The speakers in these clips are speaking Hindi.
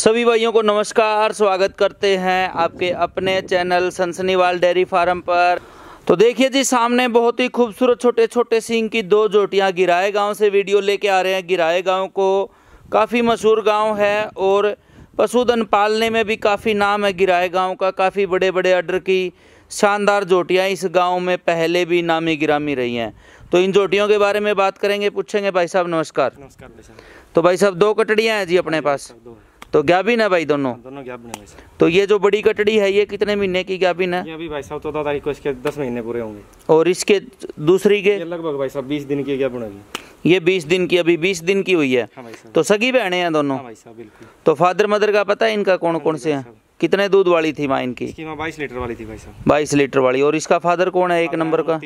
सभी भाइयों को नमस्कार स्वागत करते हैं आपके अपने चैनल सनसनीवाल डेयरी फार्म पर तो देखिए जी सामने बहुत ही खूबसूरत छोटे छोटे सिंह की दो जोटियां गिराए गांव से वीडियो लेके आ रहे हैं गिराए गांव को काफ़ी मशहूर गांव है और पशुधन पालने में भी काफ़ी नाम है गिराए गांव का काफ़ी बड़े बड़े अडर की शानदार जोटियाँ इस गाँव में पहले भी नामी गिरामी रही हैं तो इन जोटियों के बारे में बात करेंगे पूछेंगे भाई साहब नमस्कार नमस्कार तो भाई साहब दो कटड़ियाँ हैं जी अपने पास तो ग्याबिन है भाई दोनों दोनों ग्याबिन है तो ये जो बड़ी कटड़ी है ये कितने महीने की ग्याबिन है ये अभी भाई साहब चौदह तारीख को इसके दस महीने पूरे होंगे और इसके दूसरी के लगभग भाई साहब बीस दिन की ग्याबिन होगी ये बीस दिन की अभी बीस दिन की हुई है हाँ तो सगी बहने हैं दोनों हाँ तो फादर मदर का पता है इनका कौन हाँ कौन से है कितने दूध वाली थी माँ इनकी बाईस लीटर वाली थी भाई साहब बाईस लीटर वाली और इसका फादर कौन है एक नंबर का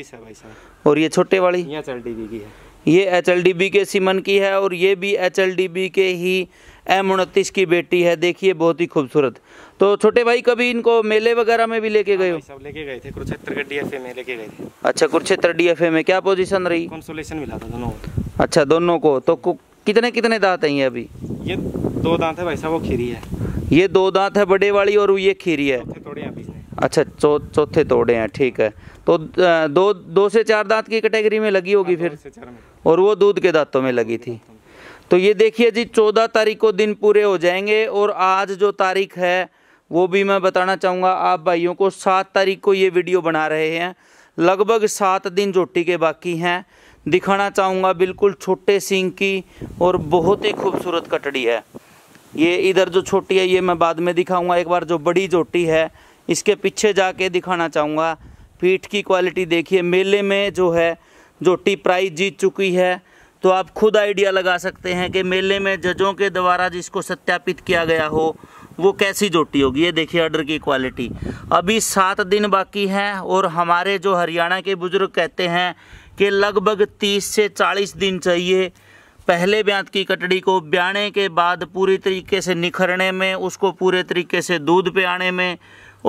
और ये छोटे वाली एच एल डी बी की है ये एच एल डी बी के सीमन की है और ये भी एच एल डी बी के ही एम उनतीस की बेटी है देखिए बहुत ही खूबसूरत तो छोटे भाई कभी इनको मेले वगैरह में भी लेके गए हो हाँ सब लेके गए थे कुरुक्षेत्र के डीएफए में लेके गए थे अच्छा कुरुक्षेत्र डीएफए में क्या पोजीशन रही कंसोलेशन मिला था दोनों अच्छा दोनों को तो कितने कितने दांत हैं ये अभी ये दो दांत है भाई साहब वो खीरी है ये दो दांत है बड़े वाली और ये खीरी है अच्छा चौथे चो, तोड़े हैं ठीक है तो दो दो से चार दांत की कैटेगरी में लगी होगी हाँ, फिर और वो दूध के दांतों में लगी थी तो ये देखिए जी चौदह तारीख को दिन पूरे हो जाएंगे और आज जो तारीख है वो भी मैं बताना चाहूँगा आप भाइयों को सात तारीख को ये वीडियो बना रहे हैं लगभग सात दिन जोटी के बाकी हैं दिखाना चाहूँगा बिल्कुल छोटे सिंह की और बहुत ही खूबसूरत कटड़ी है ये इधर जो छोटी है ये मैं बाद में दिखाऊंगा एक बार जो बड़ी जोटी है इसके पीछे जाके दिखाना चाहूँगा पीठ की क्वालिटी देखिए मेले में जो है झोटी प्राइज जीत चुकी है तो आप खुद आइडिया लगा सकते हैं कि मेले में जजों के द्वारा जिसको सत्यापित किया गया हो वो कैसी जोटी होगी ये देखिए ऑर्डर की क्वालिटी अभी सात दिन बाकी हैं और हमारे जो हरियाणा के बुज़ुर्ग कहते हैं कि लगभग तीस से चालीस दिन चाहिए पहले ब्यांत की कटड़ी को ब्याने के बाद पूरी तरीके से निखरने में उसको पूरे तरीके से दूध पे आने में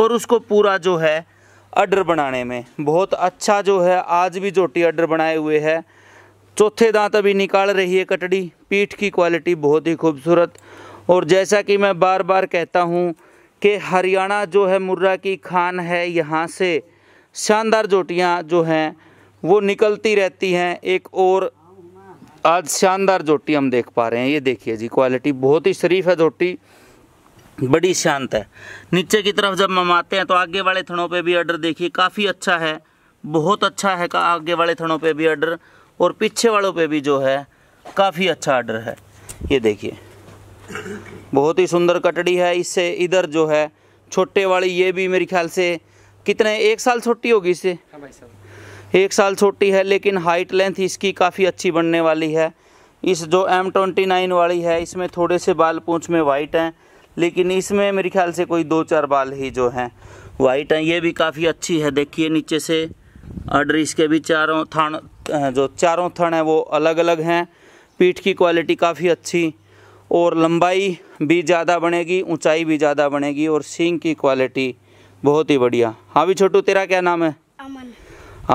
और उसको पूरा जो है अडर बनाने में बहुत अच्छा जो है आज भी जोटी अडर बनाए हुए है चौथे दांत अभी निकाल रही है कटड़ी पीठ की क्वालिटी बहुत ही खूबसूरत और जैसा कि मैं बार बार कहता हूँ कि हरियाणा जो है मुर्रा की खान है यहाँ से शानदार जोटियाँ जो हैं वो निकलती रहती हैं एक और आज शानदार जोटी हम देख पा रहे हैं ये देखिए जी क्वालिटी बहुत ही शरीफ है जोटी बड़ी शांत है नीचे की तरफ जब हम आते हैं तो आगे वाले थनों पे भी ऑर्डर देखिए काफ़ी अच्छा है बहुत अच्छा है का आगे वाले थनों पे भी ऑर्डर और पीछे वालों पे भी जो है काफ़ी अच्छा आर्डर है ये देखिए बहुत ही सुंदर कटड़ी है इससे इधर जो है छोटे वाली ये भी मेरे ख्याल से कितने एक साल छोटी होगी इससे हाँ एक साल छोटी है लेकिन हाइट लेंथ इसकी काफ़ी अच्छी बनने वाली है इस जो एम ट्वेंटी नाइन वाली है इसमें थोड़े से बाल पूछ में वाइट हैं लेकिन इसमें मेरे ख्याल से कोई दो चार बाल ही जो हैं वाइट हैं ये भी काफ़ी अच्छी है देखिए नीचे से आर्डर इसके भी चारों थान जो चारों थन हैं वो अलग अलग हैं पीठ की क्वालिटी काफ़ी अच्छी और लंबाई भी ज़्यादा बनेगी ऊंचाई भी ज़्यादा बनेगी और सींग की क्वालिटी बहुत ही बढ़िया हाँ भी छोटू तेरा क्या नाम है अमन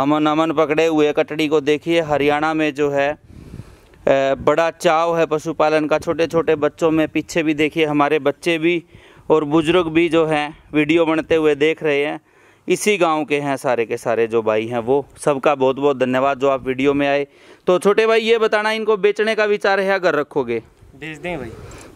अमन अमन पकड़े हुए कटड़ी को देखिए हरियाणा में जो है बड़ा चाव है पशुपालन का छोटे छोटे बच्चों में पीछे भी देखिए हमारे बच्चे भी और बुज़ुर्ग भी जो हैं वीडियो बनते हुए देख रहे हैं इसी गांव के हैं सारे के सारे जो भाई हैं वो सबका बहुत बहुत धन्यवाद जो आप वीडियो में आए तो छोटे भाई ये बताना इनको बेचने का विचार है अगर रखोगे बेच दें भाई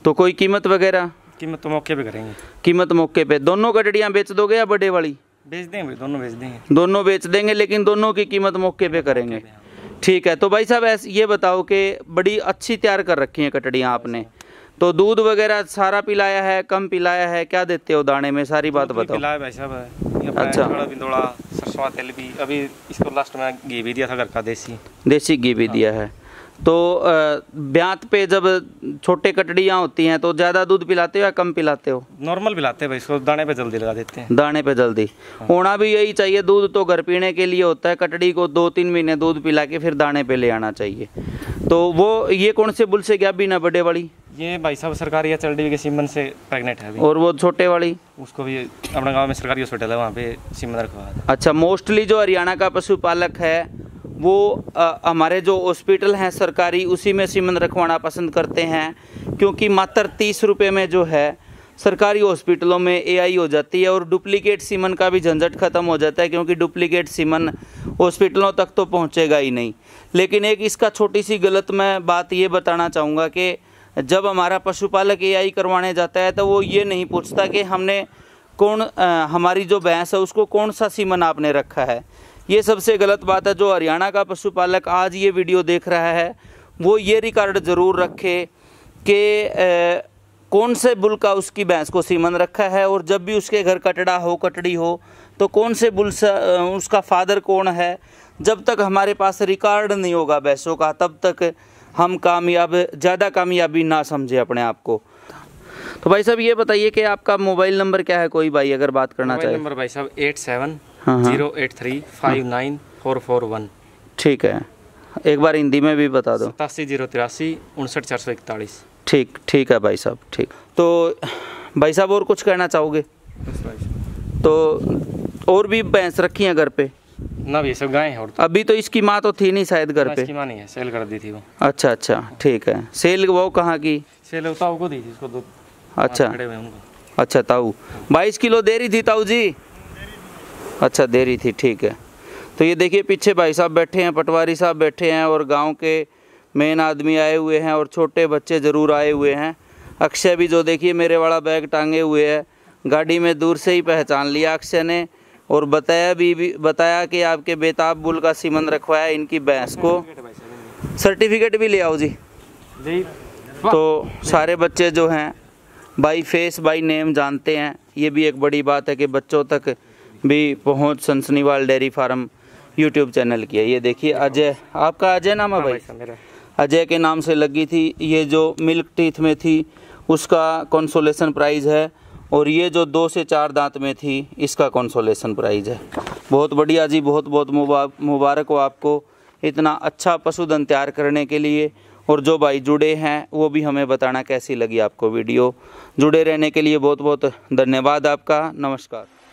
तो कोई कीमत वगैरह कीमत तो मौके पे करेंगे कीमत मौके पे दोनों गडड़ियाँ बेच दोगे या बड़े वाली बेच देंगे भाई दोनों बेच देंगे दोनों बेच देंगे लेकिन दोनों की कीमत मौके पे करेंगे हाँ। ठीक है तो भाई साहब ये बताओ कि बड़ी अच्छी तैयार कर रखी हैं कटड़ियाँ आपने तो दूध वगैरह सारा पिलाया है कम पिलाया है क्या देते हो दाने में सारी बात बताओ पिलाया भाई साहब अच्छा सरसों तेल भी अभी इसको लास्ट में घी भी दिया था घर का देसी देसी घी भी दिया है तो ब्यात पे जब छोटे कटड़ियाँ होती हैं तो ज़्यादा दूध पिलाते हो या कम पिलाते हो नॉर्मल पिलाते हैं भाई इसको दाने पे जल्दी लगा देते हैं दाने पे जल्दी हाँ। होना भी यही चाहिए दूध तो घर पीने के लिए होता है कटड़ी को दो तीन महीने दूध पिला के फिर दाने पे ले आना चाहिए तो वो ये कौन से बुल से गया बिना बड़े वाली ये भाई साहब सरकारी या चल के सीमन से प्रेग्नेंट है और वो छोटे वाली उसको भी अपने गांव में सरकारी हॉस्पिटल है वहाँ पे सीमन रखवा अच्छा मोस्टली जो हरियाणा का पशुपालक है वो हमारे जो हॉस्पिटल हैं सरकारी उसी में सीमन रखवाना पसंद करते हैं क्योंकि मात्र तीस रुपये में जो है सरकारी हॉस्पिटलों में एआई हो जाती है और डुप्लीकेट सीमन का भी झंझट खत्म हो जाता है क्योंकि डुप्लीकेट सीमन हॉस्पिटलों तक तो पहुंचेगा ही नहीं लेकिन एक इसका छोटी सी गलत मैं बात ये बताना चाहूँगा कि जब हमारा पशुपालक एआई करवाने जाता है तो वो ये नहीं पूछता कि हमने कौन आ, हमारी जो भैंस है उसको कौन सा सीमन आपने रखा है ये सबसे गलत बात है जो हरियाणा का पशुपालक आज ये वीडियो देख रहा है वो ये रिकॉर्ड ज़रूर रखे कि कौन से बुल का उसकी भैंस को सीमन रखा है और जब भी उसके घर कटड़ा हो कटड़ी हो तो कौन से बुल सा उसका फादर कौन है जब तक हमारे पास रिकॉर्ड नहीं होगा भैंसों का तब तक हम कामयाब ज़्यादा कामयाबी ना समझे अपने आप को तो भाई साहब ये बताइए कि आपका मोबाइल नंबर क्या है कोई भाई अगर बात करना चाहे नंबर भाई साहब एट सेवन हाँ, हाँ। जीरो एट थ्री फाइव हाँ। नाइन फोर फोर वन ठीक है एक बार हिंदी में भी बता दो सतासी जीरो तिरासी उनसठ चार सौ इकतालीस ठीक ठीक है भाई साहब ठीक तो भाई साहब और कुछ कहना चाहोगे तो और भी भैंस रखी हैं घर पे ना भी सब गाय है और तो। अभी तो इसकी माँ तो थी नहीं शायद घर पे इसकी माँ नहीं है सेल कर दी थी वो अच्छा अच्छा ठीक है सेल वो कहाँ की सेल ताऊ को दी थी इसको दो अच्छा अच्छा ताऊ बाईस किलो दे रही थी ताऊ जी अच्छा दे रही थी ठीक है तो ये देखिए पीछे भाई साहब बैठे हैं पटवारी साहब बैठे हैं और गांव के मेन आदमी आए हुए हैं और छोटे बच्चे ज़रूर आए हुए हैं अक्षय भी जो देखिए मेरे वाला बैग टांगे हुए है गाड़ी में दूर से ही पहचान लिया अक्षय ने और बताया भी, भी बताया कि आपके बेताब बुल का सीमन रखवाया इनकी भैंस को सर्टिफिकेट भी ले आओ जी जी तो सारे बच्चे जो हैं बाई फेस बाई नेम जानते हैं ये भी एक बड़ी बात है कि बच्चों तक भी पहुंच सनसनीवाल डेयरी फार्म यूट्यूब चैनल की है ये देखिए अजय आपका अजय नाम है हाँ भाई अजय के नाम से लगी थी ये जो मिल्क टीथ में थी उसका कंसोलेशन प्राइज़ है और ये जो दो से चार दांत में थी इसका कंसोलेशन प्राइज़ है बहुत बढ़िया जी बहुत बहुत मुबारक हो आपको इतना अच्छा पशुधन तैयार करने के लिए और जो भाई जुड़े हैं वो भी हमें बताना कैसी लगी आपको वीडियो जुड़े रहने के लिए बहुत बहुत धन्यवाद आपका नमस्कार